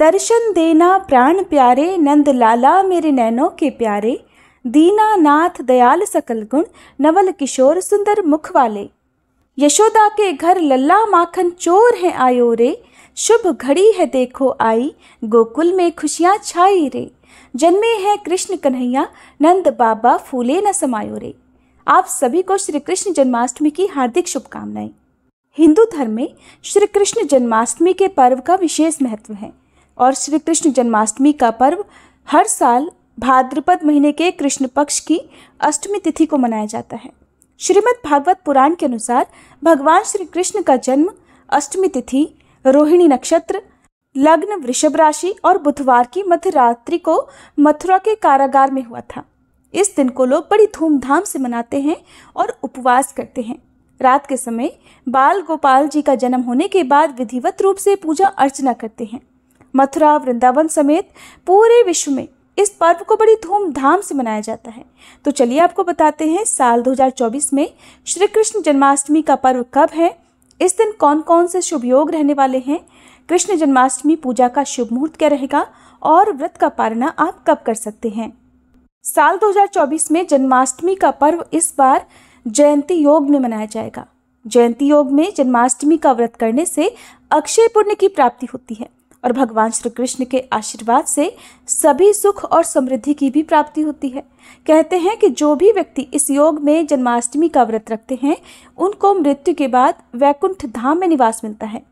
दर्शन देना प्राण प्यारे नंद लाला मेरे नैनों के प्यारे दीना नाथ दयाल सकल गुण नवल किशोर सुंदर मुख वाले यशोदा के घर लल्ला माखन चोर हैं आयो रे शुभ घड़ी है देखो आई गोकुल में खुशियाँ छाई रे जन्मे हैं कृष्ण कन्हैया नंद बाबा फूले न समायो रे आप सभी को श्री कृष्ण जन्माष्टमी की हार्दिक शुभकामनाएं हिंदू धर्म में श्री कृष्ण जन्माष्टमी के पर्व का विशेष महत्व है और श्री कृष्ण जन्माष्टमी का पर्व हर साल भाद्रपद महीने के कृष्ण पक्ष की अष्टमी तिथि को मनाया जाता है श्रीमद् भागवत पुराण के अनुसार भगवान श्री कृष्ण का जन्म अष्टमी तिथि रोहिणी नक्षत्र लग्न वृषभ राशि और बुधवार की मध्य रात्रि को मथुरा के कारागार में हुआ था इस दिन को लोग बड़ी धूमधाम से मनाते हैं और उपवास करते हैं रात के समय बाल गोपाल जी का जन्म होने के बाद विधिवत रूप से पूजा अर्चना करते हैं मथुरा वृंदावन समेत पूरे विश्व में इस पर्व को बड़ी धूमधाम से मनाया जाता है तो चलिए आपको बताते हैं साल 2024 में श्री कृष्ण जन्माष्टमी का पर्व कब है इस दिन कौन कौन से शुभ योग रहने वाले हैं कृष्ण जन्माष्टमी पूजा का शुभ मुहूर्त क्या रहेगा और व्रत का पालना आप कब कर सकते हैं साल 2024 में जन्माष्टमी का पर्व इस बार जयंती योग में मनाया जाएगा जयंती योग में जन्माष्टमी का व्रत करने से अक्षय पुण्य की प्राप्ति होती है और भगवान श्री कृष्ण के आशीर्वाद से सभी सुख और समृद्धि की भी प्राप्ति होती है कहते हैं कि जो भी व्यक्ति इस योग में जन्माष्टमी का व्रत रखते हैं उनको मृत्यु के बाद वैकुंठ धाम में निवास मिलता है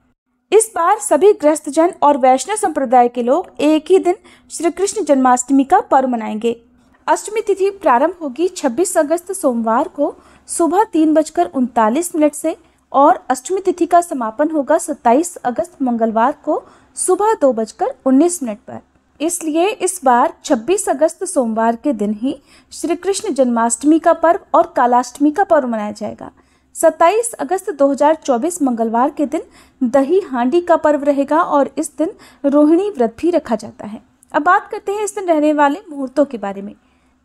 इस बार सभी ग्रस्त जन और वैष्णव संप्रदाय के लोग एक ही दिन श्री कृष्ण जन्माष्टमी का पर्व मनाएंगे अष्टमी तिथि प्रारंभ होगी 26 अगस्त सोमवार को सुबह तीन बजकर उनतालीस मिनट से और अष्टमी तिथि का समापन होगा 27 अगस्त मंगलवार को सुबह दो बजकर उन्नीस मिनट पर इसलिए इस बार 26 अगस्त सोमवार के दिन ही श्री कृष्ण जन्माष्टमी का पर्व और कालाष्टमी का पर्व मनाया जाएगा 27 अगस्त 2024 मंगलवार के दिन दही हांडी का पर्व रहेगा और इस दिन रोहिणी व्रत भी रखा जाता है अब बात करते हैं इस दिन रहने वाले मुहूर्तों के बारे में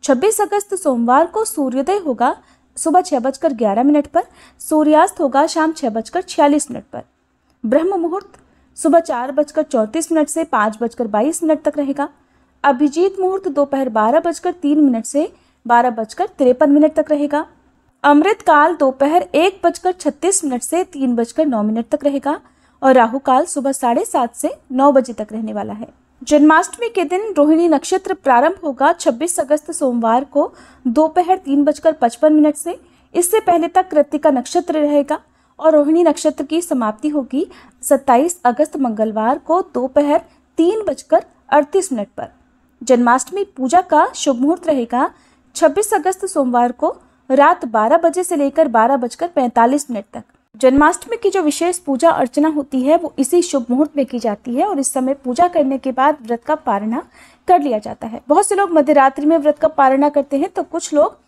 26 अगस्त सोमवार को सूर्योदय होगा सुबह छः बजकर ग्यारह मिनट पर सूर्यास्त होगा शाम छः बजकर छियालीस मिनट पर ब्रह्म मुहूर्त सुबह चार बजकर चौंतीस मिनट से पाँच बजकर बाईस मिनट तक रहेगा अभिजीत मुहूर्त दोपहर बारह बजकर तीन मिनट से बारह बजकर तिरपन मिनट तक रहेगा अमृत काल दोपहर एक बजकर छत्तीस मिनट से तीन बजकर नौ मिनट तक रहेगा और राहु काल सुबह साढ़े सात से नौ बजे तक रहने वाला है जन्माष्टमी के दिन रोहिणी नक्षत्र प्रारंभ होगा 26 अगस्त सोमवार को दोपहर तीन बजकर पचपन मिनट से इससे पहले तक कृतिका नक्षत्र रहेगा और रोहिणी नक्षत्र की समाप्ति होगी 27 अगस्त मंगलवार को दोपहर तीन बजकर अड़तीस मिनट पर जन्माष्टमी पूजा का शुभ मुहूर्त रहेगा 26 अगस्त सोमवार को रात 12 बजे से लेकर बारह बजकर पैंतालीस मिनट तक जन्माष्टमी की जो विशेष पूजा अर्चना होती है वो इसी शुभ मुहूर्त में की जाती है और इस समय पूजा करने के बाद व्रत का पारणा कर लिया जाता है बहुत से लोग मध्यरात्रि में व्रत का पारणा करते हैं तो कुछ लोग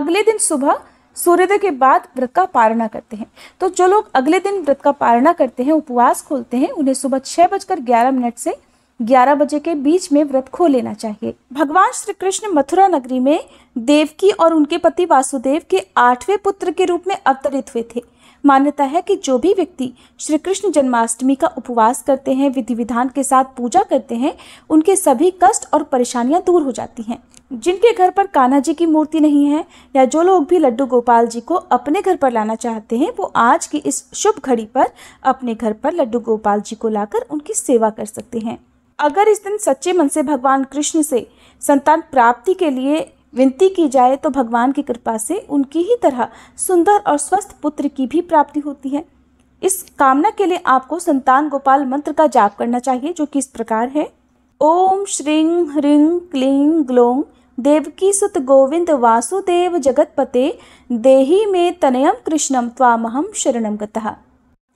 अगले दिन सुबह सूर्योदय के बाद व्रत का पारणा करते हैं तो जो लोग अगले दिन व्रत का पारणा करते हैं उपवास खोलते हैं उन्हें सुबह छह बजकर ग्यारह मिनट से ग्यारह बजे के बीच में व्रत खो लेना चाहिए भगवान श्री कृष्ण मथुरा नगरी में देवकी और उनके पति वासुदेव के आठवें पुत्र के रूप में अवतरित हुए थे मान्यता है कि जो भी व्यक्ति श्री कृष्ण जन्माष्टमी का उपवास करते हैं विधि विधान के साथ पूजा करते हैं उनके सभी कष्ट और परेशानियां दूर हो जाती हैं जिनके घर पर कान्हा जी की मूर्ति नहीं है या जो लोग भी लड्डू गोपाल जी को अपने घर पर लाना चाहते हैं वो आज की इस शुभ घड़ी पर अपने घर पर लड्डू गोपाल जी को लाकर उनकी सेवा कर सकते हैं अगर इस दिन सच्चे मन से भगवान कृष्ण से संतान प्राप्ति के लिए विनती की जाए तो भगवान की कृपा से उनकी ही तरह सुंदर और स्वस्थ पुत्र की भी प्राप्ति होती है इस कामना के लिए आपको संतान गोपाल मंत्र का जाप करना चाहिए जो कि इस प्रकार है ओम श्री ह्रीं क्लीं ग्लों देवकी सुत गोविंद वासुदेव जगतपते देही में तनयम कृष्णम त्वामहम शरणम गतः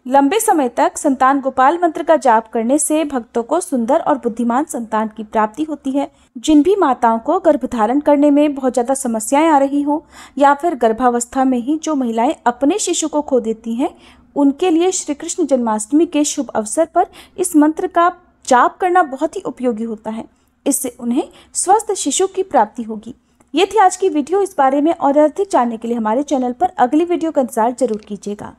लंबे समय तक संतान गोपाल मंत्र का जाप करने से भक्तों को सुंदर और बुद्धिमान संतान की प्राप्ति होती है जिन भी माताओं को गर्भधारण करने में बहुत ज़्यादा समस्याएं आ रही हों या फिर गर्भावस्था में ही जो महिलाएं अपने शिशु को खो देती हैं उनके लिए श्री कृष्ण जन्माष्टमी के शुभ अवसर पर इस मंत्र का जाप करना बहुत ही उपयोगी होता है इससे उन्हें स्वस्थ शिशु की प्राप्ति होगी ये थी आज की वीडियो इस बारे में और अधिक जानने के लिए हमारे चैनल पर अगली वीडियो का इंतजार जरूर कीजिएगा